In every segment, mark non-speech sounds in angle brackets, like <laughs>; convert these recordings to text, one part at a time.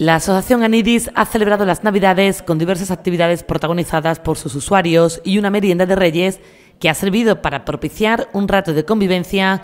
La Asociación Anidis ha celebrado las Navidades con diversas actividades protagonizadas por sus usuarios y una merienda de reyes que ha servido para propiciar un rato de convivencia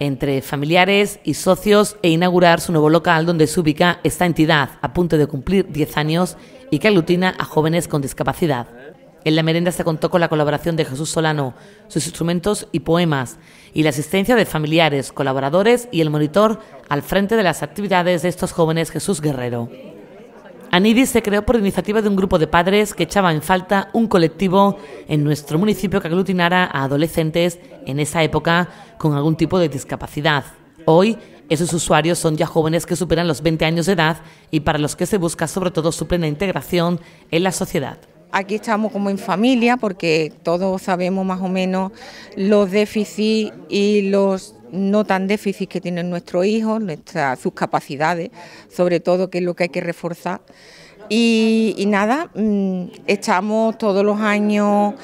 entre familiares y socios e inaugurar su nuevo local donde se ubica esta entidad a punto de cumplir 10 años y que aglutina a jóvenes con discapacidad. En la merenda se contó con la colaboración de Jesús Solano, sus instrumentos y poemas, y la asistencia de familiares, colaboradores y el monitor al frente de las actividades de estos jóvenes Jesús Guerrero. Anidis se creó por iniciativa de un grupo de padres que echaba en falta un colectivo en nuestro municipio que aglutinara a adolescentes en esa época con algún tipo de discapacidad. Hoy, esos usuarios son ya jóvenes que superan los 20 años de edad y para los que se busca sobre todo su plena integración en la sociedad. Aquí estamos como en familia porque todos sabemos más o menos los déficits y los no tan déficits que tienen nuestros hijos, sus capacidades, sobre todo que es lo que hay que reforzar. Y, nada, mm, estamos todos los años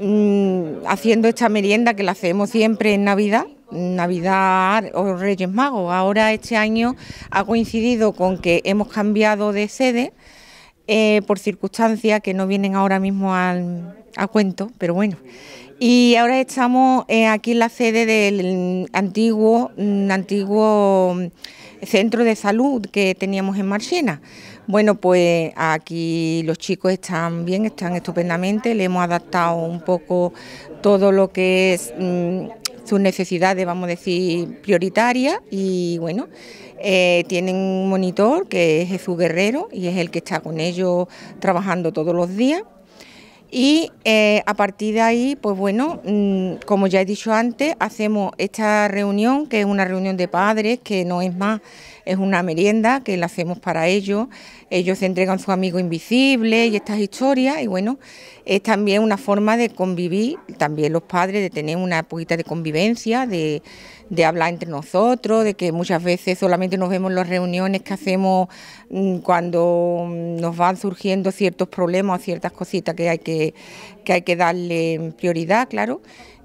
mm, haciendo esta merienda que la hacemos siempre en Navidad, Navidad o Reyes Magos. Ahora este año ha coincidido con que hemos cambiado de sede eh, por circunstancias que no vienen ahora mismo al, a cuento, pero bueno. Y ahora estamos eh, aquí en la sede del antiguo, mm, antiguo mm, centro de salud que teníamos en Marchena. Bueno, pues aquí los chicos están bien, están estupendamente, le hemos adaptado un poco todo lo que es... Mm, sus necesidades, vamos a decir, prioritarias y bueno, eh, tienen un monitor que es Jesús Guerrero y es el que está con ellos trabajando todos los días. Y eh, a partir de ahí, pues bueno, mm, como ya he dicho antes, hacemos esta reunión, que es una reunión de padres, que no es más es una merienda que la hacemos para ellos, ellos se entregan su amigo invisible y estas historias y bueno, es también una forma de convivir, también los padres, de tener una poquita de convivencia, de, hablar entre nosotros, de que muchas veces solamente nos vemos en las reuniones que hacemos mm, cuando mm, nos van surgiendo ciertos problemas o ciertas cositas que hay que, que, hay que darle prioridad, claro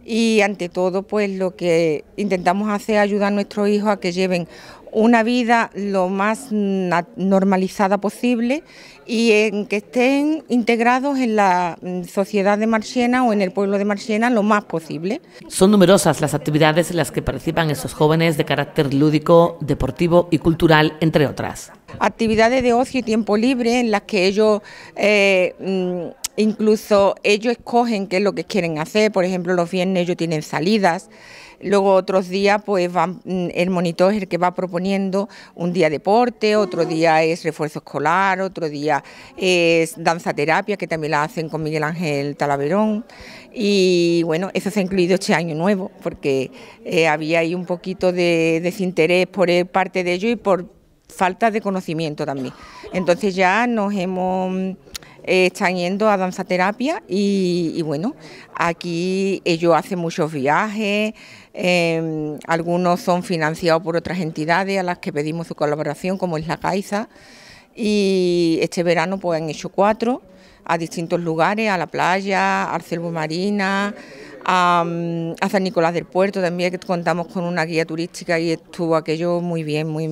y ante todo pues lo que intentamos hacer es ayudar a nuestros hijos a que lleven una vida lo más normalizada posible y en que estén integrados en la mm, sociedad de Marchena o en el pueblo de Marchena lo más posible. Son numerosas las actividades en las que participan esos jóvenes de carácter lúdico, deportivo y cultural, entre otras. Actividades de ocio y tiempo libre en las que ellos eh, mm, Incluso ellos escogen qué es lo que quieren hacer, por ejemplo, los viernes ellos tienen salidas. Luego otros días, pues van, mm, el monitor es el que va proponiendo un día deporte, otro día es refuerzo escolar, otro día es danza terapia, que también la hacen con Miguel Ángel Talaverón. Y bueno, eso se ha incluido este año nuevo, porque eh, había ahí un poquito de desinterés por parte de ellos y por falta de conocimiento también. Entonces ya nos hemos eh, están yendo a Danza Terapia... y bueno, aquí ellos hacen muchos viajes, em, algunos son financiados por otras entidades a las que pedimos su colaboración, como es la Caixa, y este verano pues han hecho cuatro a distintos lugares, a la playa, a Arcelbo Marina, a, a, San Nicolás del Puerto también, que contamos con una guía turística y estuvo aquello muy bien, muy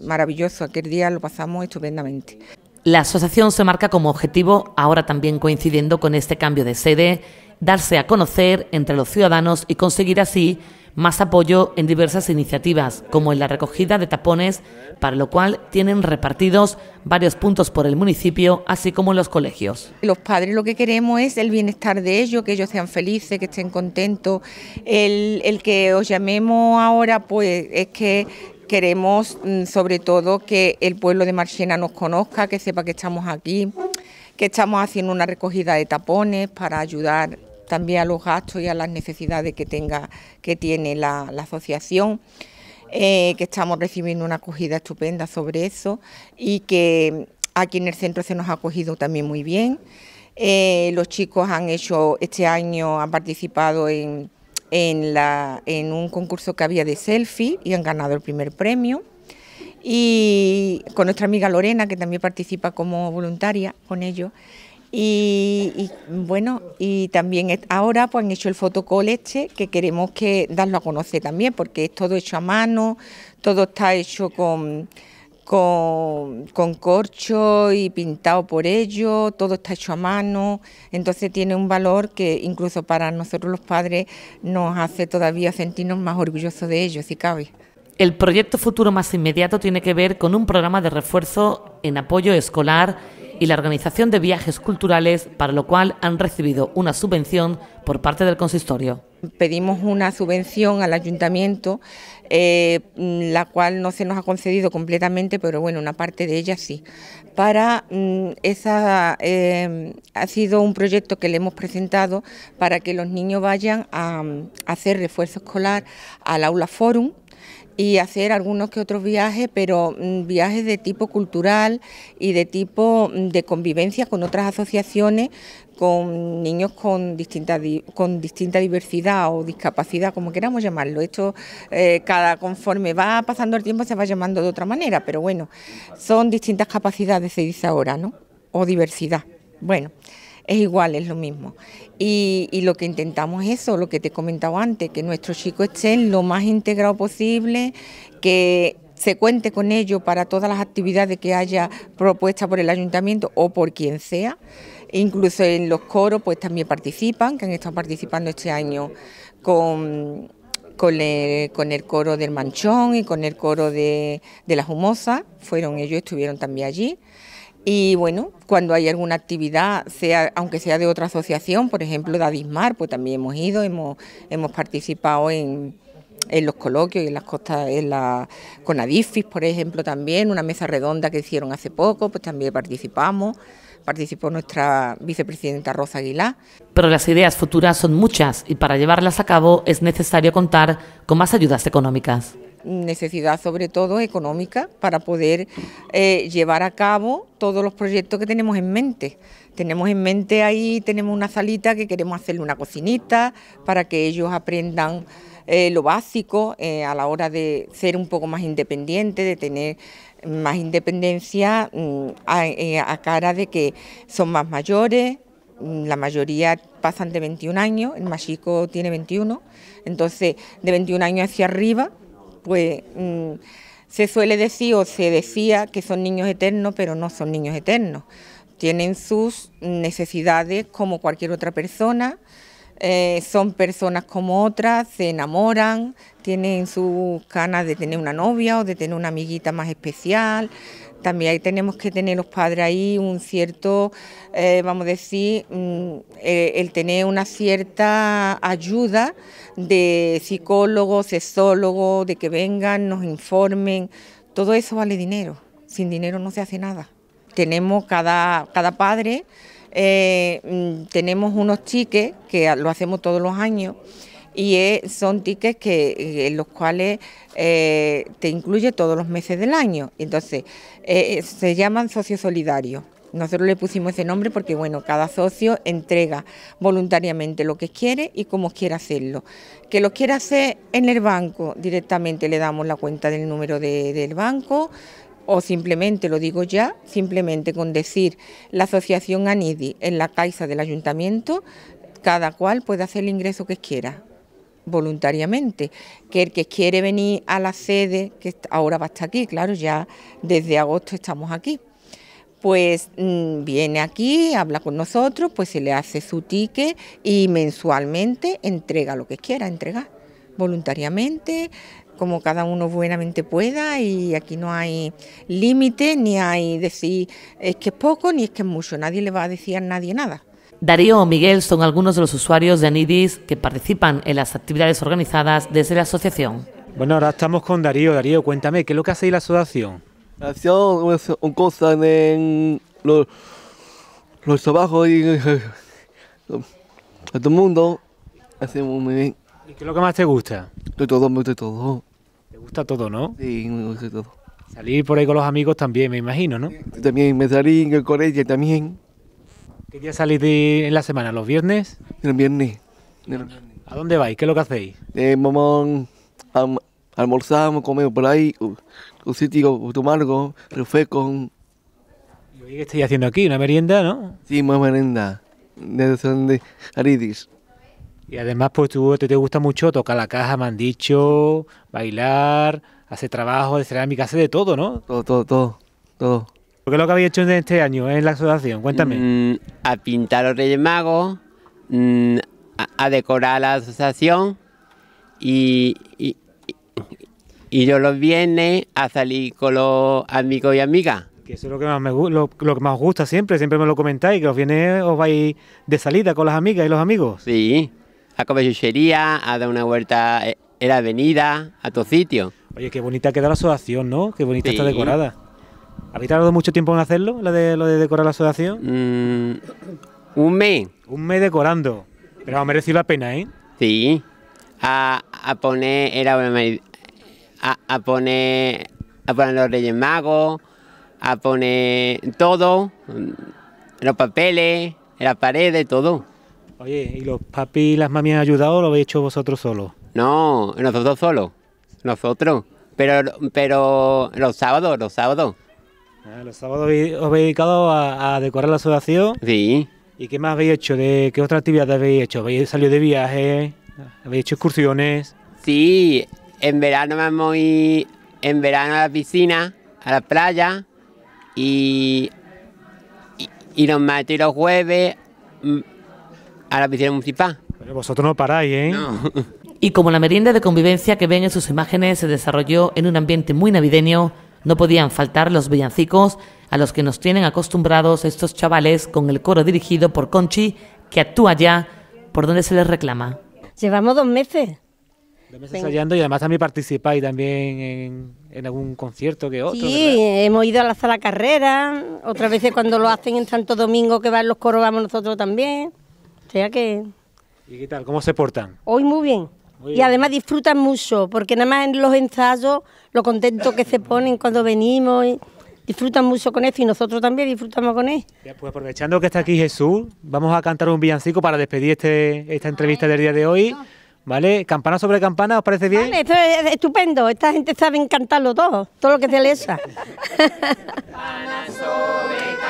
maravilloso. Aquel día lo pasamos estupendamente. La asociación se marca como objetivo, ahora también coincidiendo con este cambio de sede, darse a conocer entre los ciudadanos y conseguir así más apoyo en diversas iniciativas, como en la recogida de tapones, para lo cual tienen repartidos varios puntos por el municipio, así como en los colegios. Los padres lo que queremos es el bienestar de ellos, que ellos sean felices, que estén contentos. El, que os llamemos ahora, pues es que Queremos mm, sobre todo que el pueblo de Marchena nos conozca, que sepa que estamos aquí, que estamos haciendo una recogida de tapones para ayudar también a los gastos y a las necesidades que tenga, que tiene la, asociación. Eh, que estamos recibiendo una acogida estupenda sobre eso y que aquí en el centro se nos ha acogido también muy bien. Eh, los chicos han hecho, este año han participado en en, la, en un concurso que había de selfie y han ganado el primer premio. Y con nuestra amiga Lorena, que también participa como voluntaria con ellos. Y, bueno, y también ahora pues han hecho el fotocall este, que queremos que darlo a conocer también, porque es todo hecho a mano, todo está hecho con con, con, corcho y pintado por ello todo está hecho a mano, entonces tiene un valor que incluso para nosotros los padres nos hace todavía sentirnos más orgullosos de ellos, si cabe. El proyecto futuro más inmediato tiene que ver con un programa de refuerzo en apoyo escolar y la organización de viajes culturales, para lo cual han recibido una subvención por parte del consistorio. Pedimos una subvención al ayuntamiento, eh, la cual no se nos ha concedido completamente, pero bueno, una parte de ella sí. Para mm, esa eh, ha sido un proyecto que le hemos presentado para que los niños vayan a, hacer refuerzo escolar al aula forum y hacer algunos que otros viajes, pero mm, viajes de tipo cultural y de tipo mm, de convivencia con otras asociaciones, con niños con distinta, con distinta diversidad o discapacidad, como queramos llamarlo. Esto, eh, cada conforme va pasando el tiempo, se va llamando de otra manera, pero bueno, son distintas capacidades, se dice ahora, ¿no? O diversidad. Bueno es igual, es lo mismo. Y, lo que intentamos es eso, lo que te comentaba antes, que nuestros chicos estén lo más integrado posible, que se cuente con ellos para todas las actividades que haya propuesta por el ayuntamiento o por quien sea. Incluso en los coros pues también participan, que han estado participando este año con, el, coro del Manchón y con el coro de, de las Humosas, fueron ellos, estuvieron también allí. Y bueno, cuando hay alguna actividad, sea, aunque sea de otra asociación, por ejemplo, de Adismar, pues también hemos ido, hemos, hemos participado en, en los coloquios en las costas, la, con Adifis, por ejemplo, también, una mesa redonda que hicieron hace poco, pues también participamos participó nuestra vicepresidenta Rosa Aguilar. Pero las ideas futuras son muchas y para llevarlas a cabo es necesario contar con más ayudas económicas necesidad sobre todo económica para poder eh, llevar a cabo todos los proyectos que tenemos en mente. Tenemos en mente ahí, tenemos una salita que queremos hacerle una cocinita para que ellos aprendan eh, lo básico eh, a la hora de ser un poco más independiente, de tener más independencia mm, a, a cara de que son más mayores, mm, la mayoría pasan de 21 años, el más chico tiene 21, entonces de 21 años hacia arriba pues mm, se suele decir o se decía que son niños eternos, pero no son niños eternos. Tienen sus necesidades como cualquier otra persona, eh, son personas como otras, se enamoran, tienen sus ganas de tener una novia o de tener una amiguita más especial, también ahí tenemos que tener los padres ahí un cierto, eh, vamos a decir, mm, eh, el tener una cierta ayuda de psicólogos, sexólogos, de que vengan, nos informen. Todo eso vale dinero. Sin dinero no se hace nada. Tenemos cada, cada padre, eh, mm, tenemos unos chiques que lo hacemos todos los años y eh, son tickets que eh, en los cuales eh, te incluye todos los meses del año. Entonces, se llaman socios solidarios. Nosotros le pusimos ese nombre porque, bueno, cada socio entrega voluntariamente lo que quiere y como quiera hacerlo. Que lo quiera hacer en el banco, directamente le damos la cuenta del número del banco o simplemente, lo digo ya, simplemente con decir la asociación ANIDI en la Caixa del Ayuntamiento, cada cual puede hacer el ingreso que quiera voluntariamente, que el que quiere venir a la sede, que ahora va a aquí, claro, ya desde agosto estamos aquí, pues mm, viene aquí, habla con nosotros, pues se le hace su ticket y mensualmente entrega lo que quiera entregar, voluntariamente, como cada uno buenamente pueda y aquí no hay límite, ni hay decir es que es poco, ni es que es mucho, nadie le va a decir a nadie nada. Darío o Miguel son algunos de los usuarios de Anidis que participan en las actividades organizadas desde la asociación. Bueno, ahora estamos con Darío. Darío, cuéntame, ¿qué es lo que hace ahí la asociación? La asociación es una cosa en los, trabajos y eh, todo el mundo. muy bien. ¿Y qué es lo que más te gusta? De todo, de todo. ¿Te gusta todo, no? Sí, me gusta todo. Salir por ahí con los amigos también, me imagino, ¿no? también, me salí con ella también. ¿Qué día salís en la semana? ¿Los viernes? El viernes. ¿A dónde vais? ¿Qué es lo que hacéis? Eh, vamos, almorzamos, comemos por ahí, un, sitio, tomargo, algo, refresco. ¿Y qué estáis haciendo aquí? ¿Una merienda, no? Sí, una merienda. De Aridis. Y además, pues tú te, te gusta mucho tocar la caja, me han dicho, bailar, hacer trabajo de cerámica, hacer de todo, ¿no? Todo, todo, todo, todo. ¿Qué es lo que habéis hecho en este año ¿eh? en la asociación, cuéntame. Mm, a pintar los Reyes Magos, mm, a, decorar la asociación y, y, yo los viene a salir con los amigos y amigas. Que eso es lo que más me lo, que más os gusta siempre, siempre me lo comentáis, que os viene os vais de salida con las amigas y los amigos. Sí, a comer chuchería, a dar una vuelta en la avenida, a tu sitio. Oye, qué bonita queda la asociación, ¿no? Qué bonita está decorada. ¿Habéis tardado mucho tiempo en hacerlo, lo de, decorar la asociación? Mm, un mes. Un mes decorando. Pero ha merecido la pena, ¿eh? Sí. A, poner. Era a, poner. A poner los Reyes Magos, a poner todo, mm, los papeles, las paredes, todo. Oye, ¿y los papis y las mami han ayudado o lo habéis hecho vosotros solos? No, nosotros solos. Nosotros. Pero, pero los sábados, los sábados. Ah, los sábados os habéis dedicado a, decorar la asociación. Sí. ¿Y qué más habéis hecho? ¿Qué otra actividad habéis hecho? ¿Habéis salido de viaje? ¿Habéis hecho excursiones? Sí, en verano vamos ir en verano a la piscina, a la playa y, y, y los martes jueves mm, a la piscina municipal. Pero vosotros no paráis, ¿eh? Y como la merienda de convivencia que ven en sus imágenes se desarrolló en un ambiente muy navideño, no podían faltar los villancicos a los que nos tienen acostumbrados estos chavales con el coro dirigido por Conchi, que actúa ya por donde se les reclama. Llevamos dos meses. Dos meses ensayando y además también participáis también en, algún concierto que otro. Sí, hemos ido a la sala carrera, otras veces cuando lo hacen en Santo Domingo que va en los coros vamos nosotros también. O sea que... ¿Y qué tal? ¿Cómo se portan? Hoy muy bien y además disfrutan mucho, porque nada más en los ensayos, lo contentos que se ponen cuando venimos, disfrutan mucho con eso, y nosotros también disfrutamos con eso. Pues aprovechando que está aquí Jesús, vamos a cantar un villancico para despedir este, esta entrevista del día de hoy. ¿Vale? Campana sobre campana, ¿os parece bien? esto es estupendo, esta gente sabe encantarlo todo, todo lo que se les <laughs>